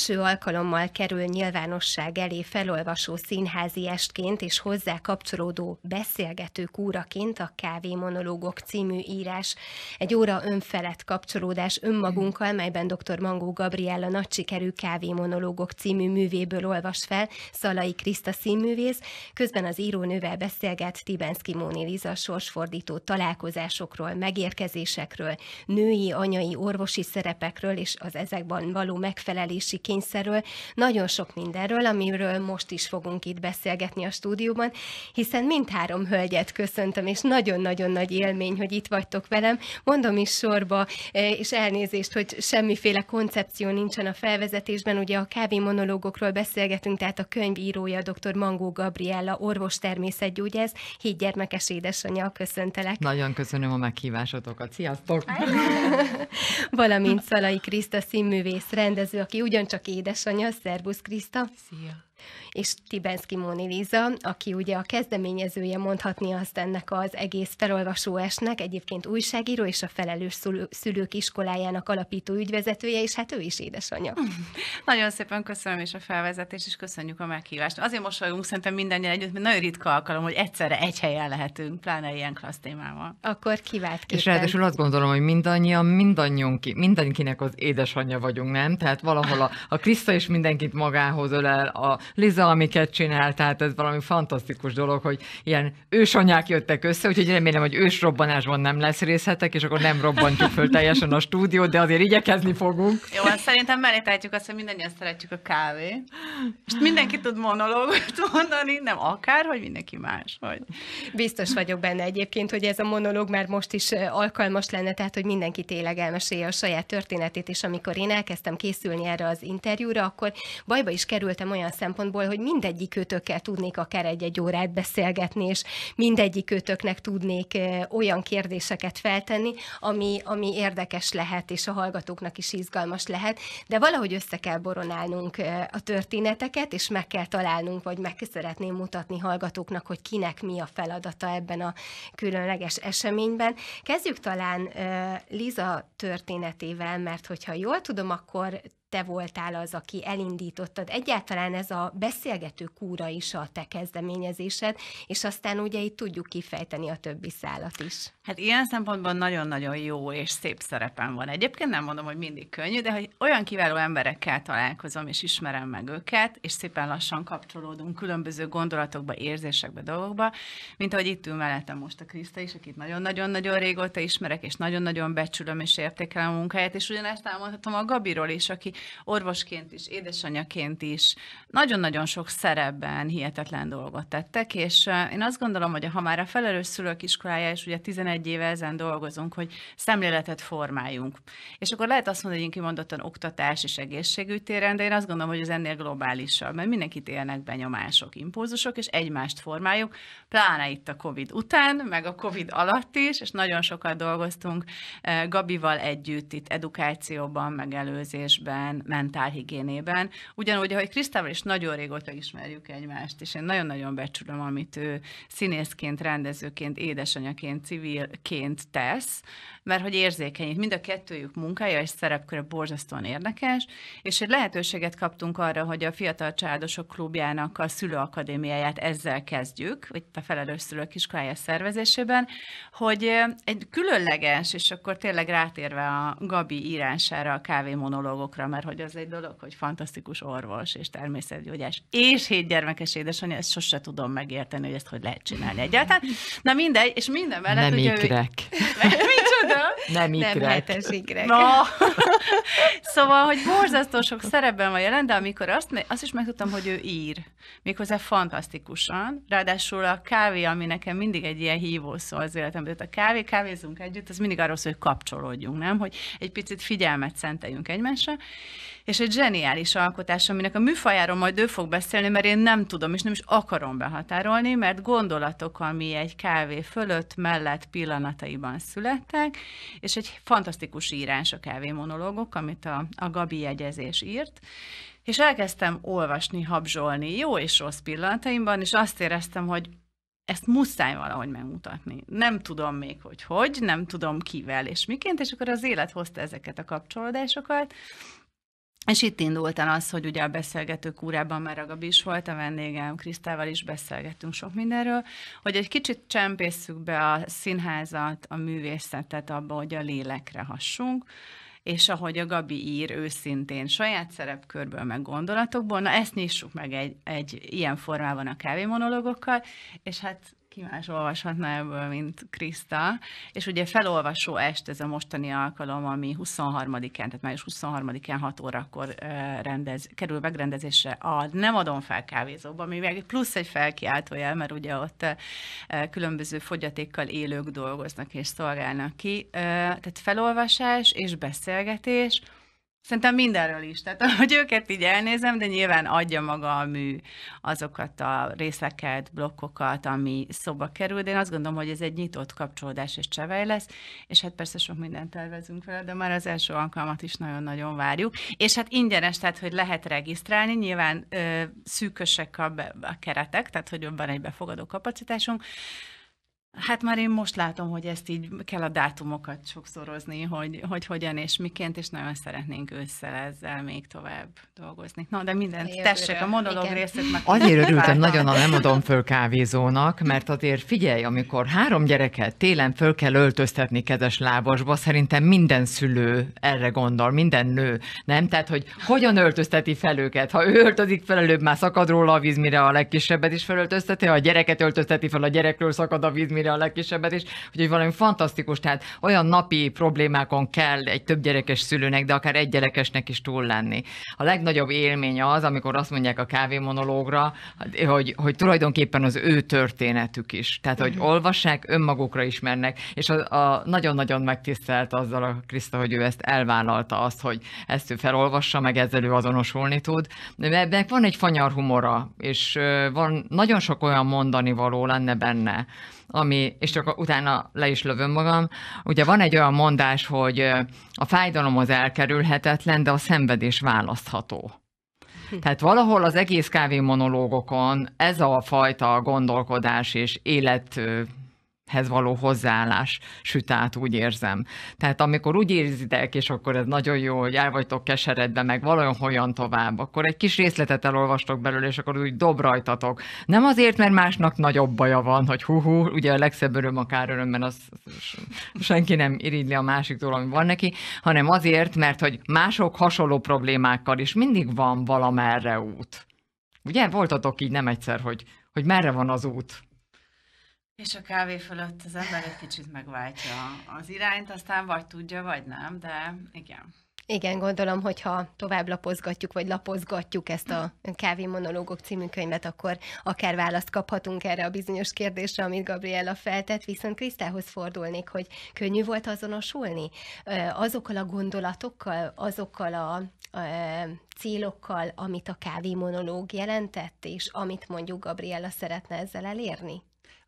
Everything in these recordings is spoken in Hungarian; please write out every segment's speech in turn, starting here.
Első alkalommal kerül nyilvánosság elé felolvasó színházi estként és hozzá kapcsolódó beszélgető kúraként a Monológok című írás. Egy óra önfelett kapcsolódás önmagunkkal, melyben dr. Mangó Gabriella nagy sikerű Monológok című művéből olvas fel Szalai Kriszta színművész, közben az írónővel beszélget Tibenszki Móni Liza sorsfordító találkozásokról, megérkezésekről, női, anyai, orvosi szerepekről és az ezekben való megfelelési kényszerről, nagyon sok mindenről, amiről most is fogunk itt beszélgetni a stúdióban, hiszen mindhárom hölgyet köszöntöm, és nagyon-nagyon nagy élmény, hogy itt vagytok velem. Mondom is sorba, e, és elnézést, hogy semmiféle koncepció nincsen a felvezetésben, ugye a kávé monológokról beszélgetünk, tehát a könyvírója dr. Mangó Gabriella, orvos természetgyógyász, gyermekes édesanyja, köszöntelek. Nagyon köszönöm a meghívásotokat, sziasztok! Valamint Szalai Kriszta színművész rendező, aki ugyancsak édesanyja. Szervusz, Kriszta! Szia! és Tibenszki Móni Liza, aki ugye a kezdeményezője mondhatni azt ennek az egész felolvasó esnek, egyébként újságíró és a felelős szülők iskolájának alapító ügyvezetője, és hát ő is édesanyja. Nagyon szépen köszönöm és a felvezetést, és köszönjük a meghívást. Azért mosolyunk szerintem mindannyian együtt, mert nagyon ritka alkalom, hogy egyszerre egy helyen lehetünk, pláne ilyen klassz témával. Akkor kivált És ráadásul azt gondolom, hogy mindannyian, mindannyiunk, mindenkinek az édesanyja vagyunk, nem? Tehát valahol a, a Krista is mindenkit magához ölel, a Liza, amiket csinál, tehát ez valami fantasztikus dolog, hogy ilyen ősanyák jöttek össze, úgyhogy remélem, hogy robbanásban nem lesz részhetek, és akkor nem robbantjuk föl teljesen a stúdiót, de azért igyekezni fogunk. Jó, hát szerintem mellételtjük azt, hogy mindannyian szeretjük a kávé, És mindenki tud monológot mondani, nem akár, hogy mindenki más. vagy Biztos vagyok benne egyébként, hogy ez a monológ már most is alkalmas lenne, tehát hogy mindenki tényleg elmesélje a saját történetét, és amikor én elkezdtem készülni erre az interjúra, akkor bajba is kerültem olyan szempontból, szempontból, hogy mindegyik őtökkel tudnék akár egy-egy órát beszélgetni, és mindegyik őtöknek tudnék olyan kérdéseket feltenni, ami, ami érdekes lehet, és a hallgatóknak is izgalmas lehet, de valahogy össze kell boronálnunk a történeteket, és meg kell találnunk, vagy meg szeretném mutatni hallgatóknak, hogy kinek mi a feladata ebben a különleges eseményben. Kezdjük talán Liza történetével, mert hogyha jól tudom, akkor te voltál az, aki elindítottad. Egyáltalán ez a beszélgető kúra is a te kezdeményezésed, és aztán ugye itt tudjuk kifejteni a többi szálat is. Hát ilyen szempontban nagyon-nagyon jó és szép szerepem van. Egyébként nem mondom, hogy mindig könnyű, de hogy olyan kiváló emberekkel találkozom, és ismerem meg őket, és szépen lassan kapcsolódunk különböző gondolatokba, érzésekbe, dolgokba, mint ahogy itt ül mellettem most a Kriszta is, akit nagyon-nagyon-nagyon régóta ismerek, és nagyon-nagyon becsülöm és értékelem a munkáját, és ugyanezt elmondhatom a Gabiról is, aki orvosként is, édesanyaként is, nagyon-nagyon sok szerepben hihetetlen dolgot tettek, és én azt gondolom, hogy ha már a felelős szülők iskolája, és ugye 11 éve ezen dolgozunk, hogy szemléletet formáljunk. És akkor lehet azt mondani, hogy én kimondottan oktatás és egészségügy téren, de én azt gondolom, hogy ez ennél globálisabb, mert mindenkit élnek benyomások, impulzusok, és egymást formáljuk, pláne itt a COVID után, meg a COVID alatt is, és nagyon sokat dolgoztunk Gabival együtt itt edukációban, megelőzésben, ilyen mentálhigiénében. Ugyanúgy, ahogy Krisztával is nagyon régóta ismerjük egymást, és én nagyon-nagyon becsülöm, amit ő színészként, rendezőként, édesanyaként, civilként tesz, mert hogy érzékeny, Mind a kettőjük munkája és szerepköre borzasztóan érdekes, és egy lehetőséget kaptunk arra, hogy a Fiatal Családosok Klubjának a szülőakadémiáját ezzel kezdjük, itt a felelős szülők iskolája szervezésében, hogy egy különleges, és akkor tényleg rátérve a Gabi írására, a kávémonológokra, mert hogy az egy dolog, hogy fantasztikus orvos és természetgyógyás és hét gyermekes édesanyja, ezt sose tudom megérteni, hogy ezt hogy lehet csinálni egyáltalán. Na mindegy, és minden mellett... Nem ugye, ikrek. Mi csoda? Nem ikrek. Nem ikrek. No. szóval, hogy borzasztó sok szerepben van jelen, de amikor azt, azt is megtudtam, hogy ő ír, méghozzá fantasztikusan, ráadásul a kávé, ami nekem mindig egy ilyen hívó szó az életemben, a kávé, kávézunk együtt, az mindig arról szól, hogy kapcsolódjunk, nem? Hogy egy picit figyelmet szenteljünk egymásra, és egy zseniális alkotás, aminek a műfajáról majd ő fog beszélni, mert én nem tudom, és nem is akarom behatárolni, mert gondolatok, ami egy kávé fölött, mellett pillanataiban születtek, és egy fantasztikus írás a kávémonológok, amit a, a Gabi jegyezés írt, és elkezdtem olvasni, habzsolni jó és rossz pillanataimban, és azt éreztem, hogy ezt muszáj valahogy megmutatni. Nem tudom még, hogy hogy, nem tudom kivel és miként, és akkor az élet hozta ezeket a kapcsolódásokat, és itt indult el az, hogy ugye a beszélgető kúrában már a Gabi is volt, a vendégem Krisztával is beszélgettünk sok mindenről, hogy egy kicsit csempészük be a színházat, a művészetet abba, hogy a lélekre hassunk, és ahogy a Gabi ír őszintén saját szerepkörből, meg gondolatokból, na ezt nyissuk meg egy, egy ilyen formában a kávémonologokkal, és hát ki más olvashatná ebből, mint Kriszta. És ugye felolvasó est ez a mostani alkalom, ami 23-án, tehát május 23-án 6 órakor rendez, kerül megrendezésre a Nem adom fel kávézóba, ami még plusz egy felkiáltójel, mert ugye ott különböző fogyatékkal élők dolgoznak és szolgálnak ki. Tehát felolvasás és beszélgetés, Szerintem mindenről is. Tehát ahogy őket így elnézem, de nyilván adja maga a mű azokat a részeket, blokkokat, ami szoba kerül. De én azt gondolom, hogy ez egy nyitott kapcsolódás és csevej lesz, és hát persze sok mindent tervezünk vele, de már az első alkalmat is nagyon-nagyon várjuk. És hát ingyenes, tehát hogy lehet regisztrálni, nyilván ö, szűkösek a, be, a keretek, tehát hogy van egy befogadó kapacitásunk, Hát már én most látom, hogy ezt így kell a dátumokat sokszorozni, hogy, hogy hogyan és miként, és nagyon szeretnénk össze ezzel még tovább dolgozni. Na, de mindent Jövőre. tessék, a monológ részét meg... Azért örültem nagyon a nem adom föl kávézónak, mert azért figyelj, amikor három gyereket télen föl kell öltöztetni kedves lábosba, szerintem minden szülő erre gondol, minden nő, nem? Tehát, hogy hogyan öltözteti fel őket? Ha ő öltözik fel, előbb már szakad róla a víz, mire a legkisebbet is felöltözteti, ha a gyereket öltözteti fel, a gyerekről szakad a víz, semmire a legkisebbet is, hogy valami fantasztikus, tehát olyan napi problémákon kell egy több gyerekes szülőnek, de akár egy gyerekesnek is túl lenni. A legnagyobb élmény az, amikor azt mondják a kávémonológra, hát, hogy, hogy tulajdonképpen az ő történetük is. Tehát, hogy mhm. olvassák, önmagukra ismernek, és a, a nagyon-nagyon megtisztelt azzal a Kriszta, hogy ő ezt elvállalta azt, hogy ezt ő felolvassa, meg ezzel ő azonosulni tud. De ebben van egy fanyar humora, és van nagyon sok olyan mondani való lenne benne, ami, és csak utána le is lövöm magam, ugye van egy olyan mondás, hogy a fájdalom az elkerülhetetlen, de a szenvedés választható. Hm. Tehát valahol az egész kávé monológokon ez a fajta gondolkodás és élet hez való hozzáállás süt át, úgy érzem. Tehát amikor úgy érzitek, és akkor ez nagyon jó, hogy el vagytok keseredve, meg valójában hogyan tovább, akkor egy kis részletet elolvastok belőle, és akkor úgy dob rajtatok. Nem azért, mert másnak nagyobb baja van, hogy hú, hú ugye a legszebb öröm öröm, mert az senki nem irigyli a másik ami van neki, hanem azért, mert hogy mások hasonló problémákkal is mindig van valamerre út. Ugye voltatok így nem egyszer, hogy, hogy merre van az út? És a kávé fölött az ember egy kicsit megváltja az irányt, aztán vagy tudja, vagy nem, de igen. Igen, gondolom, hogyha tovább lapozgatjuk, vagy lapozgatjuk ezt a Kávé Monológok című könyvet, akkor akár választ kaphatunk erre a bizonyos kérdésre, amit Gabriella feltett, viszont Krisztához fordulnék, hogy könnyű volt azonosulni azokkal a gondolatokkal, azokkal a célokkal, amit a Kávé Monológ jelentett, és amit mondjuk Gabriella szeretne ezzel elérni?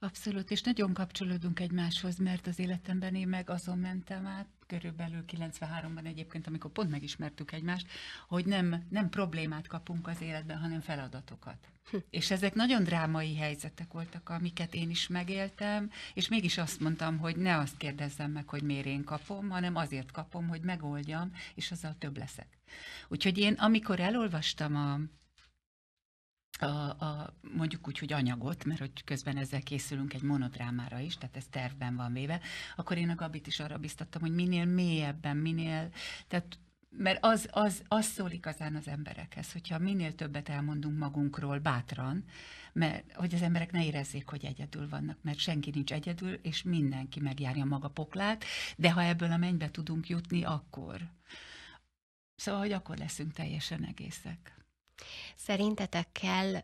Abszolút, és nagyon kapcsolódunk egymáshoz, mert az életemben én meg azon mentem át, körülbelül 93-ban egyébként, amikor pont megismertük egymást, hogy nem, nem problémát kapunk az életben, hanem feladatokat. Hm. És ezek nagyon drámai helyzetek voltak, amiket én is megéltem, és mégis azt mondtam, hogy ne azt kérdezzem meg, hogy miért én kapom, hanem azért kapom, hogy megoldjam, és azzal több leszek. Úgyhogy én, amikor elolvastam a a, a, mondjuk úgy, hogy anyagot, mert hogy közben ezzel készülünk egy monodrámára is, tehát ez tervben van véve, akkor én a Gabit is arra biztattam, hogy minél mélyebben, minél, tehát mert az, az, az szól igazán az emberekhez, hogyha minél többet elmondunk magunkról bátran, mert hogy az emberek ne érezzék, hogy egyedül vannak, mert senki nincs egyedül, és mindenki megjárja maga poklát, de ha ebből a mennybe tudunk jutni, akkor. Szóval, hogy akkor leszünk teljesen egészek. Szerintetek kell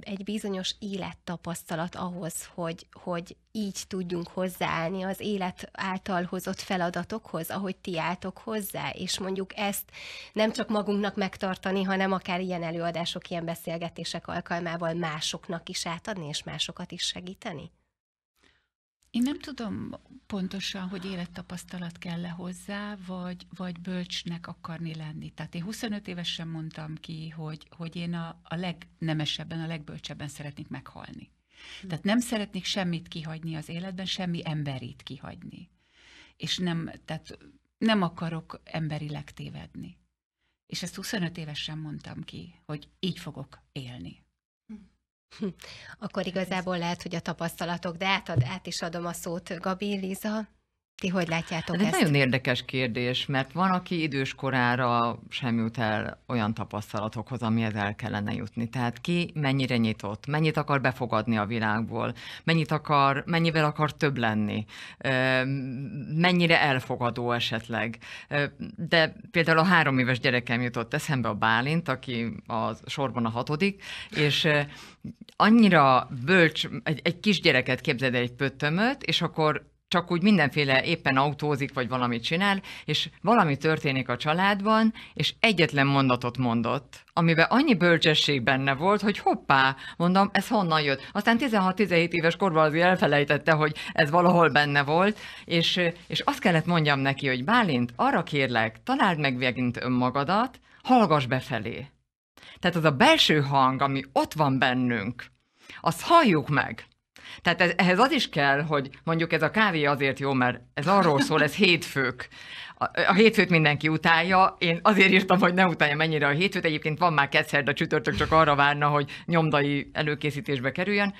egy bizonyos élettapasztalat ahhoz, hogy, hogy így tudjunk hozzáállni az élet által hozott feladatokhoz, ahogy ti álltok hozzá, és mondjuk ezt nem csak magunknak megtartani, hanem akár ilyen előadások, ilyen beszélgetések alkalmával másoknak is átadni, és másokat is segíteni? Én nem tudom pontosan, hogy élettapasztalat kell-e hozzá, vagy, vagy bölcsnek akarni lenni. Tehát én 25 évesen mondtam ki, hogy, hogy én a, a legnemesebben, a legbölcsebben szeretnék meghalni. Hmm. Tehát nem szeretnék semmit kihagyni az életben, semmi emberit kihagyni. És nem, tehát nem akarok emberileg tévedni. És ezt 25 évesen mondtam ki, hogy így fogok élni. Hm. Akkor igazából lehet, hogy a tapasztalatok, de átad, át is adom a szót Gabi, Liza. Ti hogy látjátok Ez ezt? Ez nagyon érdekes kérdés, mert van, aki időskorára sem jut el olyan tapasztalatokhoz, amihez el kellene jutni. Tehát ki mennyire nyitott, mennyit akar befogadni a világból, mennyit akar, mennyivel akar több lenni, mennyire elfogadó esetleg. De például a három éves gyerekem jutott eszembe a Bálint, aki a sorban a hatodik, és annyira bölcs, egy, egy kisgyereket képzeld egy pöttömöt, és akkor csak úgy mindenféle éppen autózik, vagy valamit csinál, és valami történik a családban, és egyetlen mondatot mondott, amiben annyi bölcsesség benne volt, hogy hoppá, mondom, ez honnan jött. Aztán 16-17 éves korban azért elfelejtette, hogy ez valahol benne volt, és, és azt kellett mondjam neki, hogy Bálint, arra kérlek, találd meg végint önmagadat, hallgass befelé. Tehát az a belső hang, ami ott van bennünk, azt halljuk meg tehát ez, ehhez az is kell, hogy mondjuk ez a kávé azért jó, mert ez arról szól, ez hétfők. A, a hétfőt mindenki utálja, én azért írtam, hogy ne utálja mennyire a hétfőt, egyébként van már a csütörtök, csak arra várna, hogy nyomdai előkészítésbe kerüljön.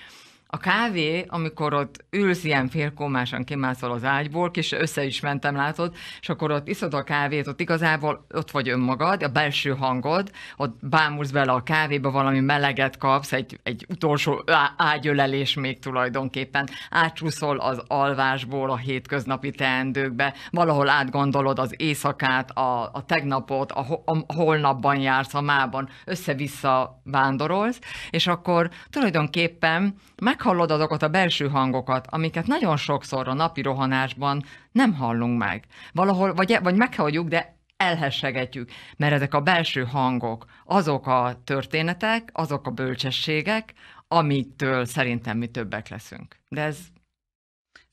A kávé, amikor ott ülsz ilyen félkómásan, kimászol az ágyból, kis össze is mentem, látod, és akkor ott iszod a kávét, ott igazából ott vagy önmagad, a belső hangod, ott bámulsz bele a kávéba, valami meleget kapsz, egy, egy utolsó ágyölelés még tulajdonképpen, átsúszol az alvásból a hétköznapi teendőkbe, valahol átgondolod az éjszakát, a, a tegnapot, a, ho, a holnapban jársz, a mában, össze-vissza vándorolsz, és akkor tulajdonképpen meg meghallod azokat a belső hangokat, amiket nagyon sokszor a napi rohanásban nem hallunk meg. Valahol, vagy, vagy meghalljuk, de elhessegetjük, mert ezek a belső hangok, azok a történetek, azok a bölcsességek, amitől szerintem mi többek leszünk. De ez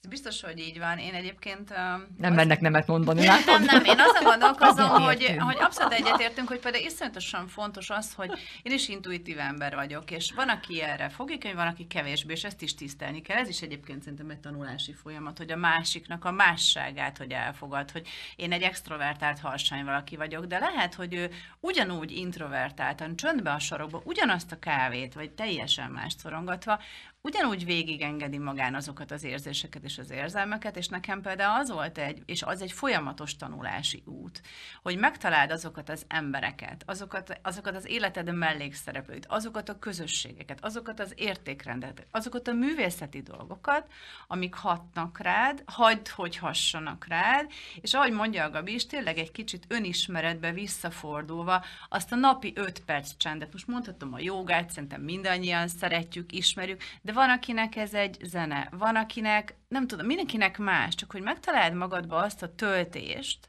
ez biztos, hogy így van. Én egyébként... Nem mennek nemet mondani, látod? Nem, nem, én azt gondolkozom, hogy, hogy abszolút egyetértünk, hogy például iszonyatosan fontos az, hogy én is intuitív ember vagyok, és van, aki erre fogékony, van, aki kevésbé, és ezt is tisztelni kell. Ez is egyébként szerintem egy tanulási folyamat, hogy a másiknak a másságát, hogy elfogad, hogy én egy extrovertált harsány valaki vagyok, de lehet, hogy ő ugyanúgy introvertáltan, csöndbe a sorokba, ugyanazt a kávét, vagy teljesen más szorongatva, ugyanúgy végigengedi magán azokat az érzéseket és az érzelmeket, és nekem például az volt egy, és az egy folyamatos tanulási út, hogy megtaláld azokat az embereket, azokat, azokat az életed mellékszereplőit, azokat a közösségeket, azokat az értékrendet, azokat a művészeti dolgokat, amik hatnak rád, hagyd, hogy hassanak rád, és ahogy mondja a Gabi is, tényleg egy kicsit önismeretbe visszafordulva azt a napi öt perc csendet, most mondhatom a jogát, szerintem mindannyian szeretjük, ismerjük, de van, akinek ez egy zene, van, akinek nem tudom, mindenkinek más, csak hogy megtaláld magadba azt a töltést,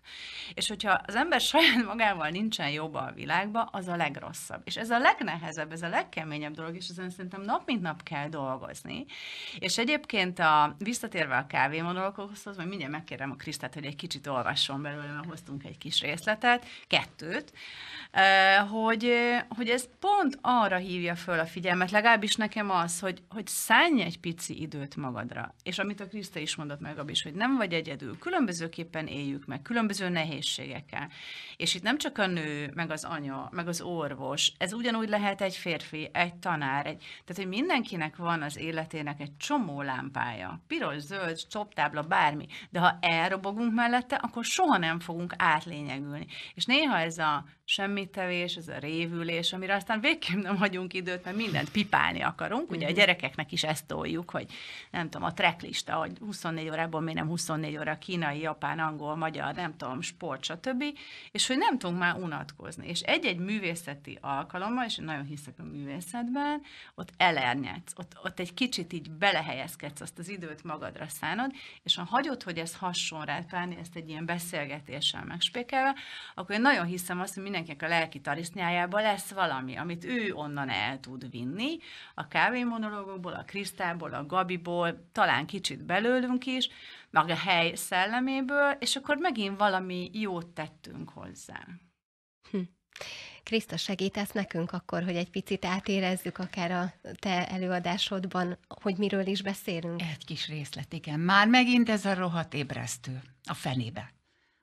és hogyha az ember saját magával nincsen jobban a világban, az a legrosszabb. És ez a legnehezebb, ez a legkeményebb dolog, és ezen szerintem nap mint nap kell dolgozni. És egyébként a, visszatérve a kávémonológokhoz, majd mindjárt megkérem a Krisztát, hogy egy kicsit olvasson belőle, mert hoztunk egy kis részletet, kettőt, hogy, hogy ez pont arra hívja föl a figyelmet, legalábbis nekem az, hogy, hogy szállj egy pici időt magadra. És amit a Kriszta is mondott meg, Gabis, hogy nem vagy egyedül, különbözőképpen éljük meg, különböző nehézségekkel. És itt nem csak a nő, meg az anya, meg az orvos, ez ugyanúgy lehet egy férfi, egy tanár, egy, tehát hogy mindenkinek van az életének egy csomó lámpája, piros, zöld, csoptábla, bármi, de ha elrobogunk mellette, akkor soha nem fogunk átlényegülni. És néha ez a semmitevés, ez a révülés, amire aztán végképp nem hagyunk időt, mert mindent pipálni akarunk. Ugye a mhm. gyerekeknek is ezt toljuk, hogy nem tudom, a tracklista, hogy 24 órából mi nem 24 óra kínai, japán, angol, magyar, nem tudom, sport, stb. És hogy nem tudunk már unatkozni. És egy-egy művészeti alkalommal, és én nagyon hiszek a művészetben, ott elernyedsz, ott, ott egy kicsit így belehelyezkedsz, azt az időt magadra szánod, és ha hagyod, hogy ez hasson rád, pláne ezt egy ilyen beszélgetéssel megspékelve, akkor én nagyon hiszem azt, hogy minden mindenkinek a lelki tarisznyájában lesz valami, amit ő onnan el tud vinni, a kávémonológokból, a Krisztából, a Gabiból, talán kicsit belőlünk is, meg a hely szelleméből, és akkor megint valami jót tettünk hozzá. Hm. Kriszta, segítesz nekünk akkor, hogy egy picit átérezzük akár a te előadásodban, hogy miről is beszélünk? Egy kis részlet, igen. Már megint ez a rohadt ébresztő. A fenébe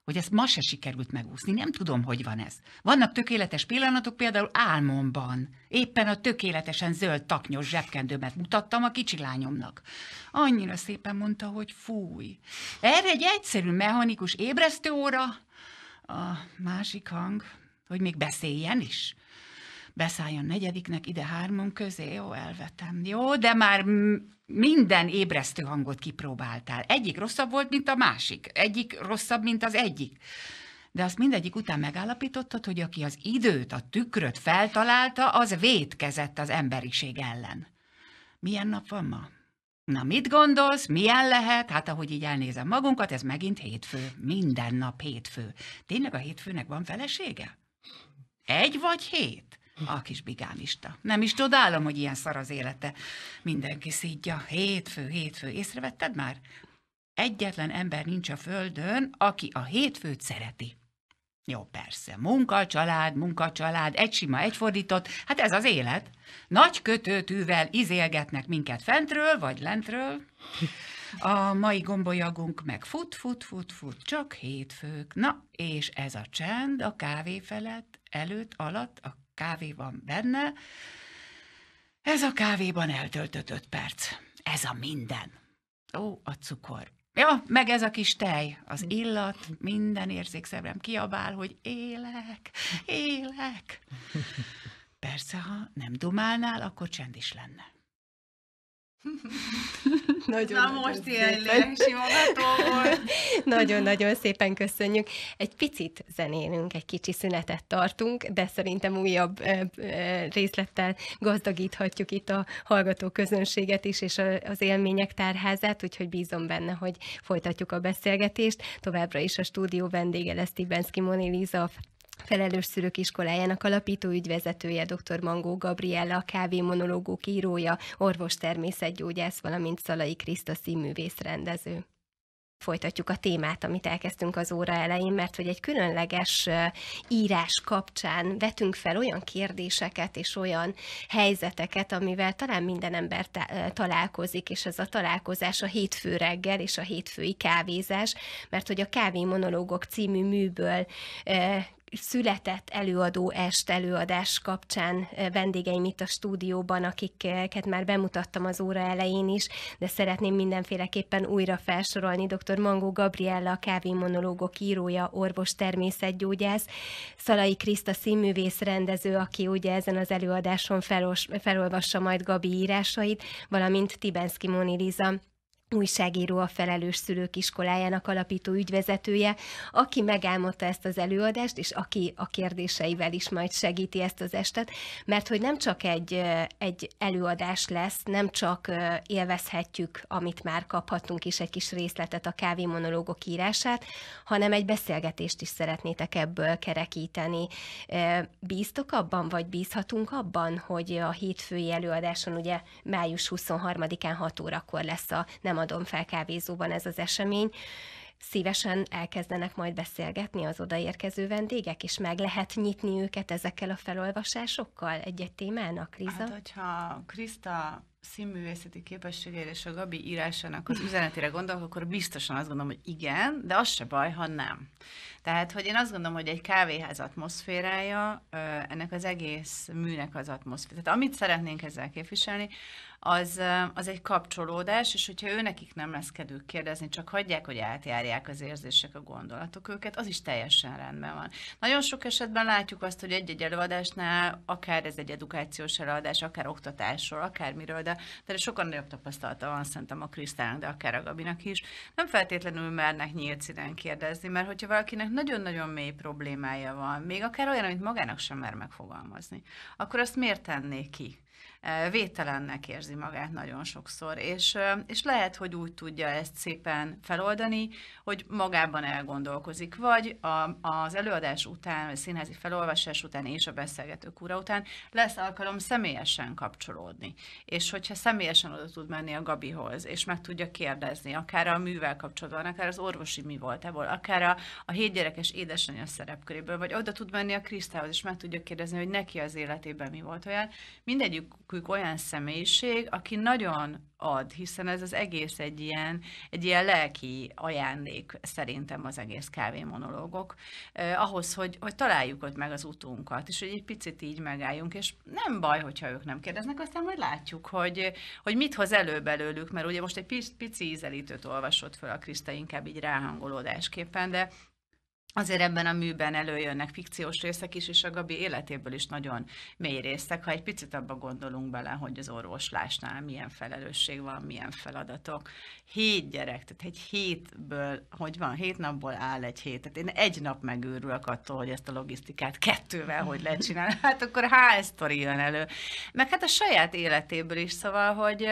hogy ezt ma se sikerült megúszni. Nem tudom, hogy van ez. Vannak tökéletes pillanatok, például álmomban. Éppen a tökéletesen zöld taknyos zsebkendőmet mutattam a kicsi lányomnak. Annyira szépen mondta, hogy fúj. Erre egy egyszerű mechanikus ébresztő óra, a másik hang, hogy még beszéljen is. Beszálljon negyediknek ide hármunk közé, jó, elvetem. Jó, de már minden ébresztő hangot kipróbáltál. Egyik rosszabb volt, mint a másik. Egyik rosszabb, mint az egyik. De azt mindegyik után megállapítottad, hogy aki az időt, a tükröt feltalálta, az vétkezett az emberiség ellen. Milyen nap van ma? Na, mit gondolsz, milyen lehet? Hát ahogy így elnézem magunkat, ez megint hétfő. Minden nap hétfő. Tényleg a hétfőnek van felesége? Egy vagy hét? a kis bigámista. Nem is csodálom, hogy ilyen szar az élete. Mindenki szídja. Hétfő, hétfő. Észrevetted már? Egyetlen ember nincs a földön, aki a hétfőt szereti. Jó, persze. Munka, család, munka, család, egy sima, egy fordított. Hát ez az élet. Nagy kötőtűvel izélgetnek minket fentről vagy lentről. A mai gombolyagunk meg fut, fut, fut, fut, csak hétfők. Na, és ez a csend a kávé felett, előtt, alatt, a kávé van benne. Ez a kávéban eltöltött öt perc. Ez a minden. Ó, a cukor. Ja, meg ez a kis tej, az illat, minden érzékszervem kiabál, hogy élek, élek. Persze, ha nem dumálnál, akkor csend is lenne. nagyon, Na most Nagyon-nagyon szépen köszönjük. Egy picit zenélünk, egy kicsi szünetet tartunk, de szerintem újabb részlettel gazdagíthatjuk itt a hallgató közönséget is, és az élmények tárházát, úgyhogy bízom benne, hogy folytatjuk a beszélgetést. Továbbra is a stúdió vendége lesz Tibenszki Moni Liza, a Felelős Szülők Iskolájának alapító ügyvezetője, dr. Mangó Gabriella, a kávémonológók írója, orvos természetgyógyász, valamint Szalai Kriszta színművész rendező folytatjuk a témát, amit elkezdtünk az óra elején, mert hogy egy különleges írás kapcsán vetünk fel olyan kérdéseket és olyan helyzeteket, amivel talán minden ember találkozik, és ez a találkozás a hétfő reggel és a hétfői kávézás, mert hogy a Kávé Monológok című műből született előadó est előadás kapcsán vendégeim itt a stúdióban, akiket már bemutattam az óra elején is, de szeretném mindenféleképpen újra felsorolni dr. Mangó Gabriella, a monológok írója, orvos természetgyógyász, Szalai Kriszta színművész rendező, aki ugye ezen az előadáson felos, felolvassa majd Gabi írásait, valamint Tibenszki Moni Liza újságíró, a Felelős Szülők Iskolájának alapító ügyvezetője, aki megálmodta ezt az előadást, és aki a kérdéseivel is majd segíti ezt az estet, mert hogy nem csak egy, egy előadás lesz, nem csak élvezhetjük, amit már kaphatunk is egy kis részletet a kávémonológok írását, hanem egy beszélgetést is szeretnétek ebből kerekíteni. Bíztok abban, vagy bízhatunk abban, hogy a hétfői előadáson ugye május 23-án 6 órakor lesz a nem támadom fel kávézóban ez az esemény, szívesen elkezdenek majd beszélgetni az odaérkező vendégek, és meg lehet nyitni őket ezekkel a felolvasásokkal egy-egy témának, Kriza? Hát, hogyha Kriszta színművészeti képességére és a Gabi írásának az üzenetére gondolok, akkor biztosan azt gondolom, hogy igen, de az se baj, ha nem. Tehát, hogy én azt gondolom, hogy egy kávéház atmoszférája ennek az egész műnek az atmoszférája. Tehát amit szeretnénk ezzel képviselni, az, az egy kapcsolódás, és hogyha ő nekik nem lesz kedvük kérdezni, csak hagyják, hogy átjárják az érzések, a gondolatok őket, az is teljesen rendben van. Nagyon sok esetben látjuk azt, hogy egy-egy előadásnál, akár ez egy edukációs előadás, akár oktatásról, akár miről, de, de sokan nagyobb tapasztalata van szerintem a Krisztának, de akár a Gabinak is. Nem feltétlenül mernek nyílt színen kérdezni, mert hogyha valakinek nagyon-nagyon mély problémája van, még akár olyan, amit magának sem mer megfogalmazni, akkor azt miért tenné ki? E, vételennek érzi magát nagyon sokszor, és, e, és lehet, hogy úgy tudja ezt szépen feloldani, hogy magában elgondolkozik, vagy a, az előadás után, a színházi felolvasás után és a beszélgetők óra után lesz alkalom személyesen kapcsolódni. És hogyha személyesen oda tud menni a Gabihoz, és meg tudja kérdezni, akár a művel kapcsolatban, akár az orvosi mi volt ebből, akár a, a hétgyerekes édesanyja szerepköréből, vagy oda tud menni a Krisztához, és meg tudja kérdezni, hogy neki az életében mi volt olyan, mindegyik egyikük olyan személyiség, aki nagyon ad, hiszen ez az egész egy ilyen, egy ilyen lelki ajándék szerintem az egész kávémonológok, eh, ahhoz, hogy, hogy találjuk ott meg az utunkat, és hogy egy picit így megálljunk, és nem baj, hogyha ők nem kérdeznek, aztán majd látjuk, hogy, hogy mit hoz elő belőlük, mert ugye most egy pici ízelítőt olvasott föl a Kriszta, inkább így ráhangolódásképpen, de azért ebben a műben előjönnek fikciós részek is, és a Gabi életéből is nagyon mély részek, ha egy picit abba gondolunk bele, hogy az orvoslásnál milyen felelősség van, milyen feladatok. Hét gyerek, tehát egy hétből, hogy van, hét napból áll egy hét. Tehát én egy nap megőrülök attól, hogy ezt a logisztikát kettővel hogy lehet csinálni. Hát akkor hány sztori jön elő. Meg hát a saját életéből is, szóval, hogy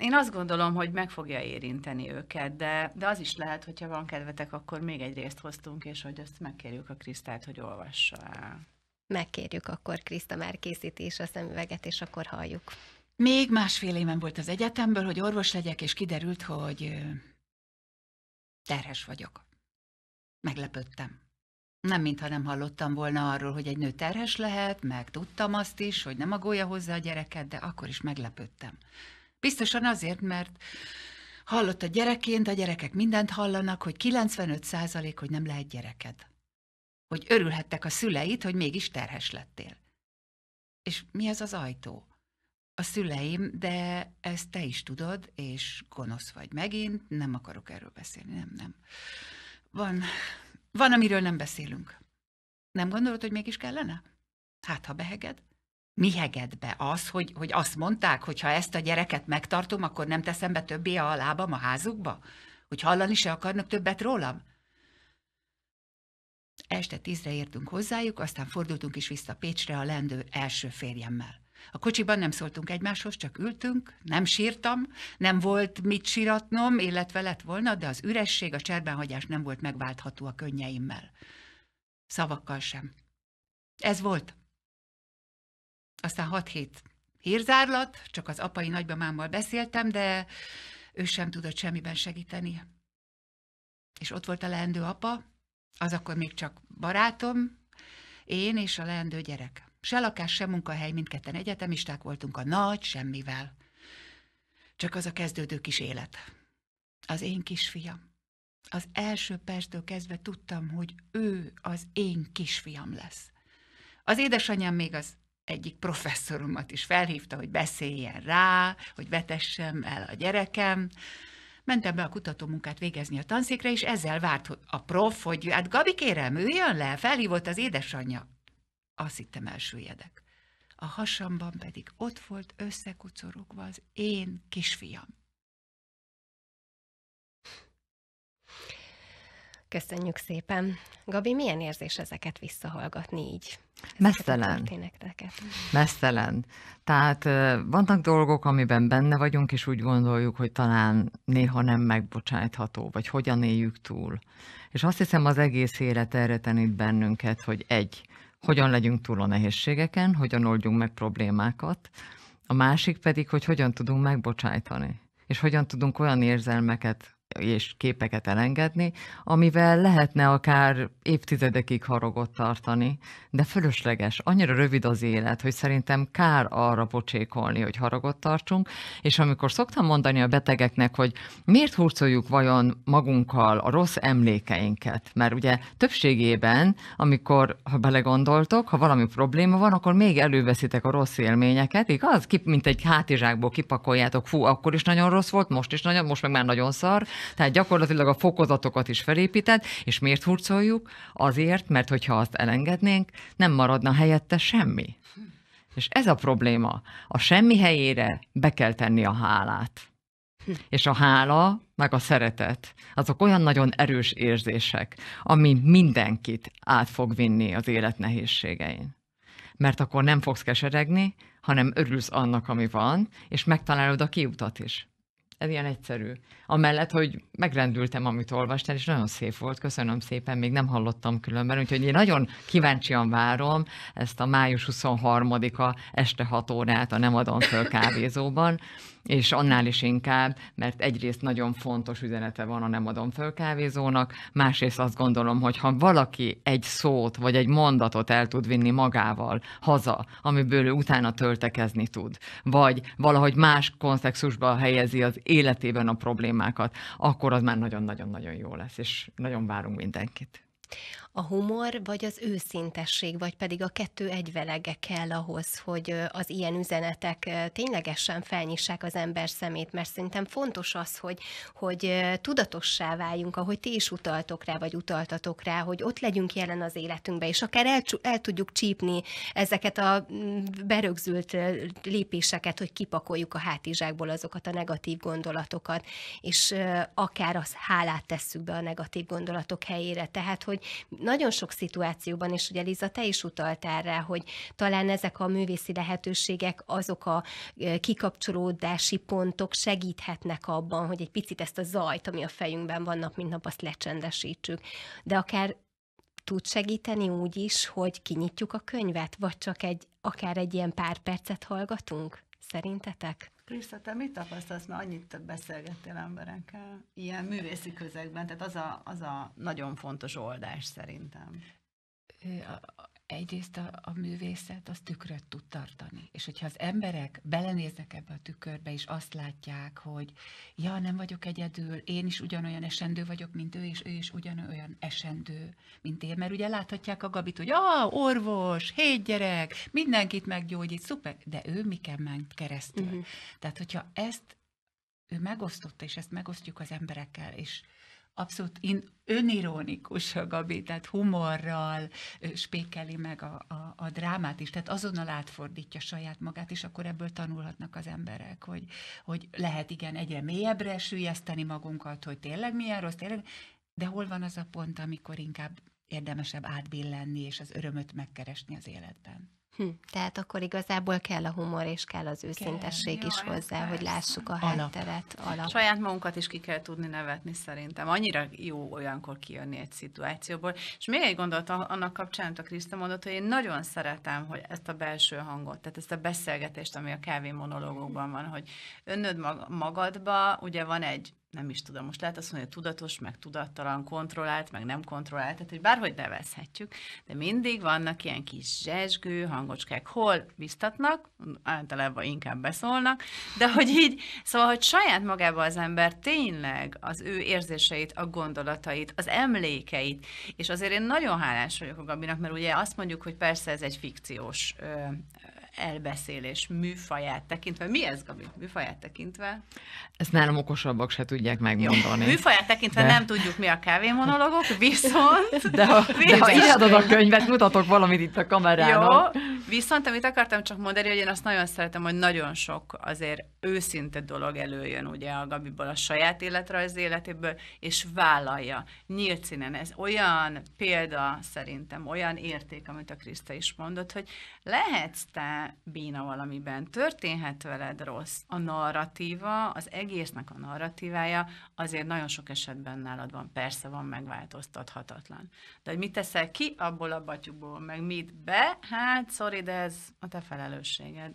én azt gondolom, hogy meg fogja érinteni őket, de, de az is lehet, hogyha van kedvetek, akkor még egy részt hoztunk, és hogy azt megkérjük a Krisztát, hogy olvassa el. Megkérjük akkor Kriszta már készíti is a szemüveget, és akkor halljuk. Még másfél éven volt az egyetemből, hogy orvos legyek, és kiderült, hogy terhes vagyok. Meglepődtem. Nem, mintha nem hallottam volna arról, hogy egy nő terhes lehet, meg tudtam azt is, hogy nem agolja hozzá a gyereket, de akkor is meglepődtem. Biztosan azért, mert hallott a gyerekként, a gyerekek mindent hallanak, hogy 95 százalék, hogy nem lehet gyereked. Hogy örülhettek a szüleid, hogy mégis terhes lettél. És mi ez az ajtó? A szüleim, de ezt te is tudod, és gonosz vagy megint, nem akarok erről beszélni, nem, nem. Van, van, amiről nem beszélünk. Nem gondolod, hogy mégis kellene? Hát, ha beheged? heged be az, hogy, hogy azt mondták, hogy ha ezt a gyereket megtartom, akkor nem teszem be többé a lábam a házukba? Hogy hallani se akarnak többet rólam? Este tízre értünk hozzájuk, aztán fordultunk is vissza Pécsre a lendő első férjemmel. A kocsiban nem szóltunk egymáshoz, csak ültünk, nem sírtam, nem volt mit síratnom, illetve lett volna, de az üresség, a cserbenhagyás nem volt megváltható a könnyeimmel. Szavakkal sem. Ez volt. Aztán 6 hét hírzárlat, csak az apai nagybamámmal beszéltem, de ő sem tudott semmiben segíteni. És ott volt a leendő apa, az akkor még csak barátom, én és a leendő gyerek. Se lakás, se munkahely, mindketten egyetemisták voltunk a nagy semmivel. Csak az a kezdődő kis élet. Az én kisfiam. Az első perctől kezdve tudtam, hogy ő az én kisfiam lesz. Az édesanyám még az egyik professzoromat is felhívta, hogy beszéljen rá, hogy vetessem el a gyerekem. Mentem be a kutatómunkát végezni a tanszékre, és ezzel várt a prof, hogy hát Gabi kérem, üljön le, felhívott az édesanyja. Azt hittem elsüllyedek. A hasamban pedig ott volt összekucorogva az én kisfiam. Köszönjük szépen. Gabi, milyen érzés ezeket visszahallgatni így? Mesztelen. Mesztelen. Tehát vannak dolgok, amiben benne vagyunk, és úgy gondoljuk, hogy talán néha nem megbocsátható, vagy hogyan éljük túl. És azt hiszem az egész élet erre tanít bennünket, hogy egy, hogyan legyünk túl a nehézségeken, hogyan oldjunk meg problémákat, a másik pedig, hogy hogyan tudunk megbocsájtani, és hogyan tudunk olyan érzelmeket és képeket elengedni, amivel lehetne akár évtizedekig haragot tartani, de fölösleges, annyira rövid az élet, hogy szerintem kár arra pocsékolni, hogy haragot tartsunk, és amikor szoktam mondani a betegeknek, hogy miért hurcoljuk vajon magunkkal a rossz emlékeinket, mert ugye többségében, amikor, ha belegondoltok, ha valami probléma van, akkor még előveszitek a rossz élményeket, igaz? kip mint egy hátizsákból kipakoljátok, fú, akkor is nagyon rossz volt, most is nagyon, most meg már nagyon szar, tehát gyakorlatilag a fokozatokat is felépített, és miért hurcoljuk? Azért, mert hogyha azt elengednénk, nem maradna helyette semmi. És ez a probléma. A semmi helyére be kell tenni a hálát. És a hála, meg a szeretet, azok olyan nagyon erős érzések, ami mindenkit át fog vinni az élet nehézségein. Mert akkor nem fogsz keseregni, hanem örülsz annak, ami van, és megtalálod a kiutat is. Ez ilyen egyszerű. Amellett, hogy megrendültem, amit olvastál, és nagyon szép volt, köszönöm szépen, még nem hallottam különben, úgyhogy én nagyon kíváncsian várom ezt a május 23-a este 6 órát a Nem adom föl kávézóban, és annál is inkább, mert egyrészt nagyon fontos üzenete van a Nem adom föl kávézónak, másrészt azt gondolom, hogy ha valaki egy szót vagy egy mondatot el tud vinni magával haza, amiből ő utána töltekezni tud, vagy valahogy más kontextusba helyezi az életében a problémákat, akkor az már nagyon-nagyon-nagyon jó lesz, és nagyon várunk mindenkit a humor, vagy az őszintesség, vagy pedig a kettő egyvelege kell ahhoz, hogy az ilyen üzenetek ténylegesen felnyissák az ember szemét, mert szerintem fontos az, hogy, hogy tudatossá váljunk, ahogy ti is utaltok rá, vagy utaltatok rá, hogy ott legyünk jelen az életünkben, és akár el, el tudjuk csípni ezeket a berögzült lépéseket, hogy kipakoljuk a hátizsákból azokat a negatív gondolatokat, és akár az hálát tesszük be a negatív gondolatok helyére. Tehát, hogy nagyon sok szituációban, és ugye Liza, te is utaltál rá, hogy talán ezek a művészi lehetőségek, azok a kikapcsolódási pontok segíthetnek abban, hogy egy picit ezt a zajt, ami a fejünkben van nap, mint nap, azt lecsendesítsük. De akár tud segíteni úgy is, hogy kinyitjuk a könyvet, vagy csak egy, akár egy ilyen pár percet hallgatunk? Szerintetek? Krista, te mit tapasztalsz, mert annyit több beszélgettél emberekkel ilyen művészi közegben, tehát az a, az a nagyon fontos oldás szerintem egyrészt a, a művészet az tükröt tud tartani. És hogyha az emberek belenéznek ebbe a tükörbe, és azt látják, hogy ja, nem vagyok egyedül, én is ugyanolyan esendő vagyok, mint ő, és ő is ugyanolyan esendő, mint én. Mert ugye láthatják a Gabit, hogy ah, orvos, hét gyerek, mindenkit meggyógyít, szuper, de ő miken ment keresztül. Uh-huh. Tehát, hogyha ezt ő megosztotta, és ezt megosztjuk az emberekkel, és abszolút in, önironikus a Gabi, tehát humorral spékeli meg a, a, a drámát is, tehát azonnal átfordítja saját magát, és akkor ebből tanulhatnak az emberek, hogy, hogy lehet igen egyre mélyebbre sülyezteni magunkat, hogy tényleg milyen rossz, tényleg, de hol van az a pont, amikor inkább érdemesebb átbillenni, és az örömöt megkeresni az életben? Hm, tehát akkor igazából kell a humor, és kell az őszintesség kell. is Jaj, hozzá, persze. hogy lássuk a alap. hátteret. Alap. Saját magunkat is ki kell tudni nevetni szerintem. Annyira jó olyankor kijönni egy szituációból. És még egy gondolat annak kapcsán, amit a Kriszta mondott, hogy én nagyon szeretem, hogy ezt a belső hangot, tehát ezt a beszélgetést, ami a kávé monológokban van, hogy önnöd magadba, ugye van egy nem is tudom, most lehet azt mondani, hogy tudatos, meg tudattalan, kontrollált, meg nem kontrollált, tehát hogy bárhogy nevezhetjük, de mindig vannak ilyen kis zsesgő hangocskák, hol biztatnak, általában inkább beszólnak, de hogy így, szóval, hogy saját magába az ember tényleg az ő érzéseit, a gondolatait, az emlékeit, és azért én nagyon hálás vagyok a Gabinak, mert ugye azt mondjuk, hogy persze ez egy fikciós ö, elbeszélés műfaját tekintve. Mi ez, Gabi? Műfaját tekintve? Ezt nálam okosabbak se tudják megmondani. Jó. Műfaját tekintve de... nem tudjuk, mi a kávémonologok, viszont... De ha, de ha iradod a könyvet, mutatok valamit itt a kamerának. Jó, viszont amit akartam csak mondani, hogy én azt nagyon szeretem, hogy nagyon sok azért őszinte dolog előjön ugye a Gabiból a saját életrajz életéből, és vállalja nyílt színen. Ez olyan példa szerintem, olyan érték, amit a Kriszta is mondott, hogy lehetsz te bína béna valamiben. Történhet veled rossz. A narratíva, az egésznek a narratívája azért nagyon sok esetben nálad van. Persze van megváltoztathatatlan. De hogy mit teszel ki abból a batyuból, meg mit be, hát sorry, de ez a te felelősséged.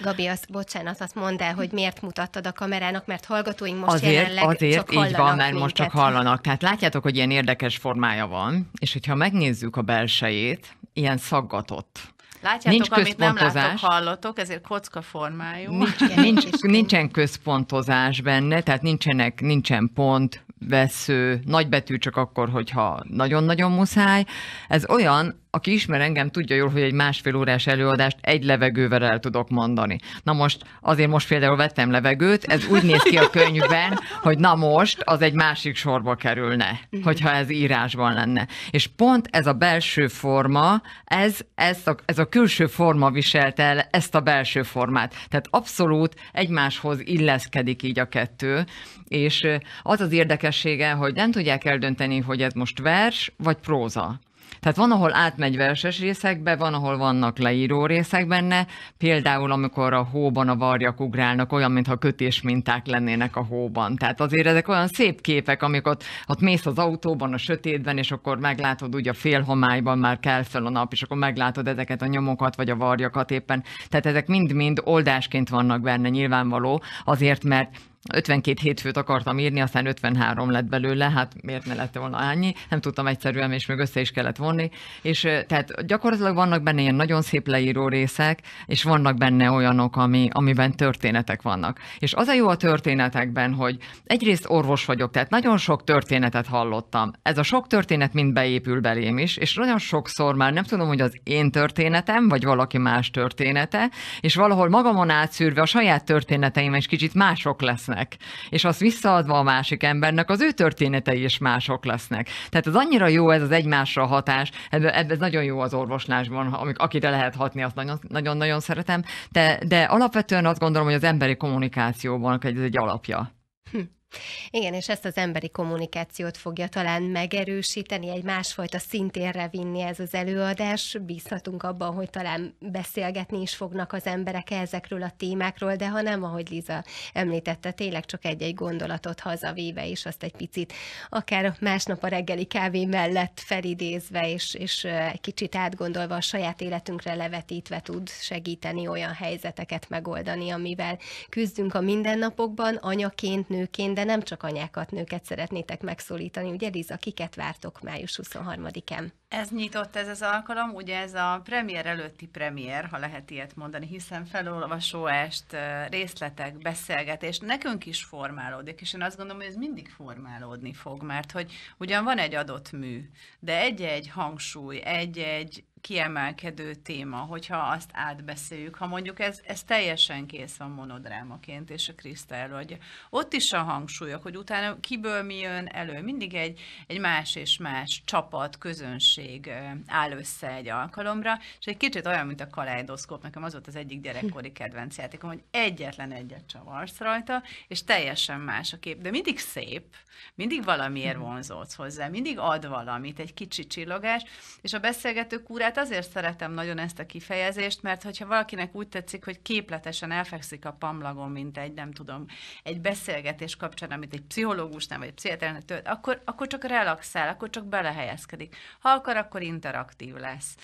Gabi, azt, bocsánat, azt mondd el, hogy miért mutattad a kamerának, mert hallgatóink most azért, jelenleg azért, csak így van, mert minket. most csak hallanak. Tehát látjátok, hogy ilyen érdekes formája van, és hogyha megnézzük a belsejét, ilyen szaggatott. Látjátok, nincs amit nem látok, hallotok, ezért kocka formájú. Nincs, nincs, nincsen központozás benne, tehát nincsenek, nincsen pont, vesző, nagybetű csak akkor, hogyha nagyon-nagyon muszáj. Ez olyan, aki ismer engem, tudja jól, hogy egy másfél órás előadást egy levegővel el tudok mondani. Na most, azért most például vettem levegőt, ez úgy néz ki a könyvben, hogy na most, az egy másik sorba kerülne, mhm. hogyha ez írásban lenne. És pont ez a belső forma, ez, ez, a, ez a külső forma viselte el ezt a belső formát. Tehát abszolút egymáshoz illeszkedik így a kettő, és az az érdekessége, hogy nem tudják eldönteni, hogy ez most vers vagy próza tehát van, ahol átmegy verses részekbe, van, ahol vannak leíró részek benne, például amikor a hóban a varjak ugrálnak, olyan, mintha kötésminták lennének a hóban. Tehát azért ezek olyan szép képek, amikor ott, ott mész az autóban, a sötétben, és akkor meglátod úgy a félhomályban már kell fel a nap, és akkor meglátod ezeket a nyomokat, vagy a varjakat éppen. Tehát ezek mind-mind oldásként vannak benne nyilvánvaló, azért mert 52 hétfőt akartam írni, aztán 53 lett belőle, hát miért ne lett volna annyi, nem tudtam egyszerűen, és még össze is kellett vonni, és tehát gyakorlatilag vannak benne ilyen nagyon szép leíró részek, és vannak benne olyanok, ami, amiben történetek vannak. És az a jó a történetekben, hogy egyrészt orvos vagyok, tehát nagyon sok történetet hallottam. Ez a sok történet mind beépül belém is, és nagyon sokszor már nem tudom, hogy az én történetem, vagy valaki más története, és valahol magamon átszűrve a saját történeteim is kicsit mások lesz lesznek. És azt visszaadva a másik embernek, az ő történetei is mások lesznek. Tehát ez annyira jó ez az egymásra hatás, ez nagyon jó az orvoslásban, amik, akire lehet hatni, azt nagyon-nagyon szeretem, de, de alapvetően azt gondolom, hogy az emberi kommunikációban ez egy alapja. Igen, és ezt az emberi kommunikációt fogja talán megerősíteni, egy másfajta szintérre vinni ez az előadás. Bízhatunk abban, hogy talán beszélgetni is fognak az emberek ezekről a témákról, de ha nem, ahogy Liza említette, tényleg csak egy-egy gondolatot hazavéve, és azt egy picit akár másnap a reggeli kávé mellett felidézve, és, és egy kicsit átgondolva a saját életünkre levetítve tud segíteni olyan helyzeteket megoldani, amivel küzdünk a mindennapokban, anyaként, nőként, de nem csak anyákat, nőket szeretnétek megszólítani. Ugye, Liza, kiket vártok május 23-án? Ez nyitott ez az alkalom, ugye ez a premier előtti premier, ha lehet ilyet mondani, hiszen felolvasóest, részletek, beszélgetés nekünk is formálódik, és én azt gondolom, hogy ez mindig formálódni fog, mert hogy ugyan van egy adott mű, de egy-egy hangsúly, egy-egy kiemelkedő téma, hogyha azt átbeszéljük, ha mondjuk ez, ez teljesen kész van monodrámaként, és a Kriszta előadja. Ott is a hangsúlyok, hogy utána kiből mi jön elő. Mindig egy, egy más és más csapat, közönség áll össze egy alkalomra, és egy kicsit olyan, mint a kaleidoszkóp. Nekem az volt az egyik gyerekkori kedvenc játékom, hogy egyetlen egyet csavarsz rajta, és teljesen más a kép. De mindig szép, mindig valamiért mhm. vonzódsz hozzá, mindig ad valamit, egy kicsi csillogás, és a beszélgető kúrát tehát azért szeretem nagyon ezt a kifejezést, mert hogyha valakinek úgy tetszik, hogy képletesen elfekszik a pamlagon, mint egy, nem tudom, egy beszélgetés kapcsán, amit egy nem vagy egy tölt, akkor, akkor csak relaxál, akkor csak belehelyezkedik. Ha akar, akkor interaktív lesz.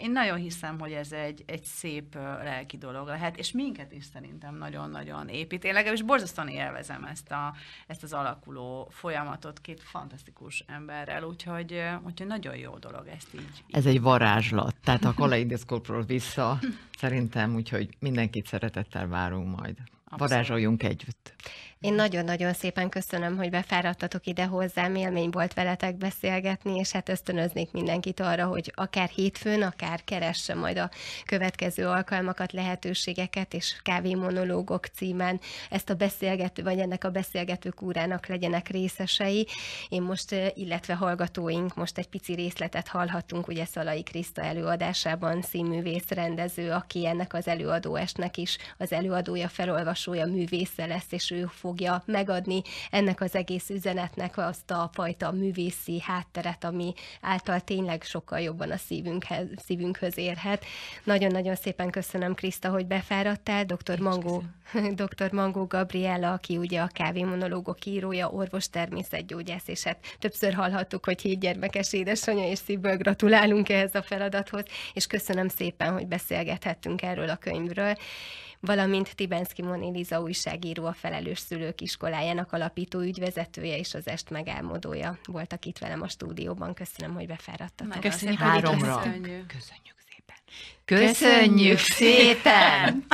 Én nagyon hiszem, hogy ez egy, egy szép lelki dolog lehet, és minket is szerintem nagyon-nagyon épít. Én legalábbis borzasztóan élvezem ezt, a, ezt az alakuló folyamatot két fantasztikus emberrel, úgyhogy, úgyhogy nagyon jó dolog ezt így. Ez így. egy varázslat, tehát a kaleidoszkópról vissza, szerintem, úgyhogy mindenkit szeretettel várunk majd. Abszolút. Varázsoljunk együtt. Én nagyon-nagyon szépen köszönöm, hogy befáradtatok ide hozzám, élmény volt veletek beszélgetni, és hát ösztönöznék mindenkit arra, hogy akár hétfőn, akár keresse majd a következő alkalmakat, lehetőségeket, és kávémonológok címen ezt a beszélgető, vagy ennek a beszélgető kúrának legyenek részesei. Én most, illetve hallgatóink most egy pici részletet hallhatunk, ugye Szalai Kriszta előadásában színművész rendező, aki ennek az előadóesnek is az előadója, felolvasója, művésze lesz, és ő fog fogja megadni ennek az egész üzenetnek azt a fajta művészi hátteret, ami által tényleg sokkal jobban a szívünkhez, szívünkhöz érhet. Nagyon-nagyon szépen köszönöm, Kriszta, hogy befáradtál. Dr. Mangó, Dr. Mangó Gabriella, aki ugye a kávémonológok írója, orvos természetgyógyász, és hát többször hallhattuk, hogy hét gyermekes édesanyja, és szívből gratulálunk ehhez a feladathoz, és köszönöm szépen, hogy beszélgethettünk erről a könyvről valamint Tibenszki Moniliza újságíró a Felelős Szülők Iskolájának alapító ügyvezetője és az est megálmodója voltak itt velem a stúdióban. Köszönöm, hogy befáradtatok. Köszönjük, Köszönjük. Köszönjük szépen. Köszönjük szépen!